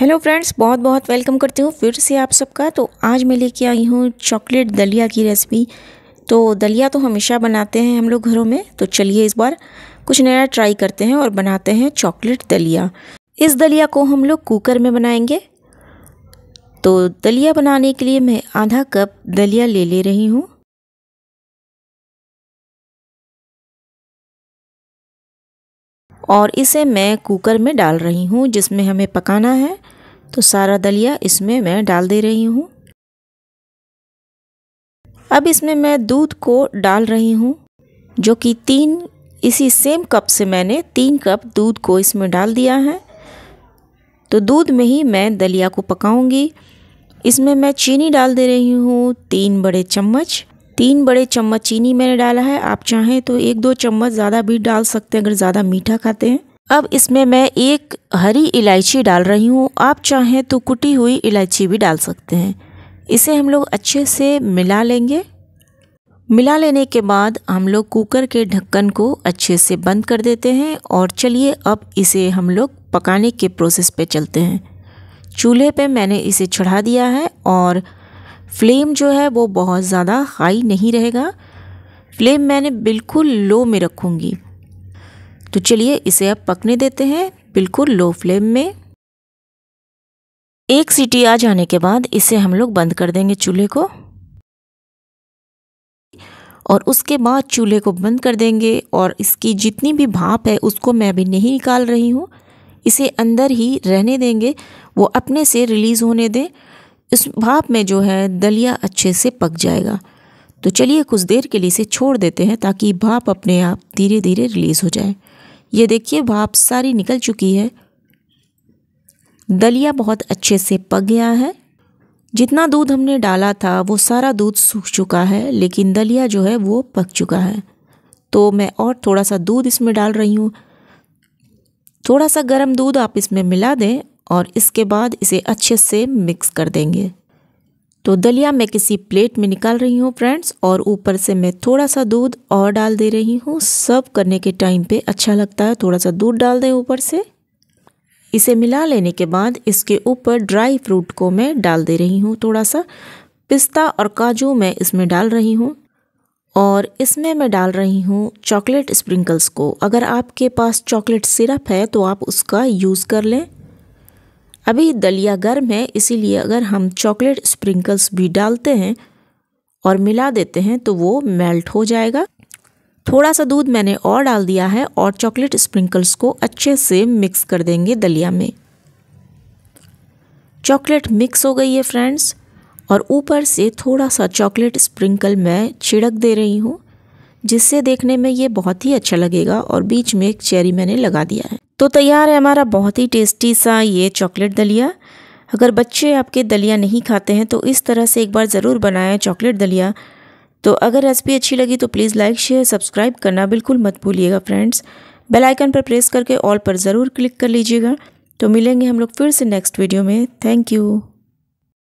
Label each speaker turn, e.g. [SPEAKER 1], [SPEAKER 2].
[SPEAKER 1] hello friends बहुत बहुत welcome करती हूँ फिर से आप सबका तो आज मैं लेके आई हूँ चॉकलेट दलिया की रेसिपी तो दलिया तो हमेशा बनाते हैं हम लोग घरों में तो चलिए इस बार कुछ नया ट्राई करते हैं और बनाते हैं चॉकलेट दलिया इस दलिया को हम लोग कुकर में बनाएंगे तो दलिया बनाने के लिए मैं आधा कप दलिया ले ले रही हूँ और इसे मैं कुकर में डाल रही हूँ जिसमें हमें पकाना है तो सारा दलिया इसमें मैं डाल दे रही हूँ अब इसमें मैं दूध को डाल रही हूँ जो कि तीन इसी सेम कप से मैंने तीन कप दूध को इसमें डाल दिया है तो दूध में ही मैं दलिया को पकाऊंगी इसमें मैं चीनी डाल दे रही हूँ तीन बड़े चम्मच तीन बड़े चम्मच चीनी मैंने डाला है आप चाहें तो एक दो चम्मच ज़्यादा भी डाल सकते हैं अगर ज़्यादा मीठा खाते हैं अब इसमें मैं एक हरी इलायची डाल रही हूँ आप चाहें तो कुटी हुई इलायची भी डाल सकते हैं इसे हम लोग अच्छे से मिला लेंगे मिला लेने के बाद हम लोग कुकर के ढक्कन को अच्छे से बंद कर देते हैं और चलिए अब इसे हम लोग पकाने के प्रोसेस पे चलते हैं चूल्हे पे मैंने इसे चढ़ा दिया है और फ्लेम जो है वो बहुत ज़्यादा हाई नहीं रहेगा फ्लेम मैंने बिल्कुल लो में रखूँगी तो चलिए इसे अब पकने देते हैं बिल्कुल लो फ्लेम में एक सीटी आ जाने के बाद इसे हम लोग बंद कर देंगे चूल्हे को और उसके बाद चूल्हे को बंद कर देंगे और इसकी जितनी भी भाप है उसको मैं अभी नहीं निकाल रही हूँ इसे अंदर ही रहने देंगे वो अपने से रिलीज़ होने दें इस भाप में जो है दलिया अच्छे से पक जाएगा तो चलिए कुछ देर के लिए इसे छोड़ देते हैं ताकि भाप अपने आप धीरे धीरे रिलीज़ हो जाए ये देखिए भाप सारी निकल चुकी है दलिया बहुत अच्छे से पक गया है जितना दूध हमने डाला था वो सारा दूध सूख चुका है लेकिन दलिया जो है वो पक चुका है तो मैं और थोड़ा सा दूध इसमें डाल रही हूँ थोड़ा सा गर्म दूध आप इसमें मिला दें और इसके बाद इसे अच्छे से मिक्स कर देंगे तो दलिया मैं किसी प्लेट में निकाल रही हूँ फ्रेंड्स और ऊपर से मैं थोड़ा सा दूध और डाल दे रही हूँ सर्व करने के टाइम पे अच्छा लगता है थोड़ा सा दूध डाल दें ऊपर से इसे मिला लेने के बाद इसके ऊपर ड्राई फ्रूट को मैं डाल दे रही हूँ थोड़ा सा पिस्ता और काजू मैं इसमें डाल रही हूँ और इसमें मैं डाल रही हूँ चॉकलेट स्प्रिंकल्स को अगर आपके पास चॉकलेट सिरप है तो आप उसका यूज़ कर लें अभी दलिया गर्म है इसीलिए अगर हम चॉकलेट स्प्रिंकल्स भी डालते हैं और मिला देते हैं तो वो मेल्ट हो जाएगा थोड़ा सा दूध मैंने और डाल दिया है और चॉकलेट स्प्रिंकल्स को अच्छे से मिक्स कर देंगे दलिया में चॉकलेट मिक्स हो गई है फ्रेंड्स और ऊपर से थोड़ा सा चॉकलेट स्प्रिंकल मैं छिड़क दे रही हूँ जिससे देखने में ये बहुत ही अच्छा लगेगा और बीच में एक चेरी मैंने लगा दिया है तो तैयार है हमारा बहुत ही टेस्टी सा ये चॉकलेट दलिया अगर बच्चे आपके दलिया नहीं खाते हैं तो इस तरह से एक बार ज़रूर बनाएं चॉकलेट दलिया तो अगर रेसिपी अच्छी लगी तो प्लीज़ लाइक शेयर सब्सक्राइब करना बिल्कुल मत भूलिएगा फ्रेंड्स बेल आइकन पर प्रेस करके ऑल पर ज़रूर क्लिक कर लीजिएगा तो मिलेंगे हम लोग फिर से नेक्स्ट वीडियो में थैंक यू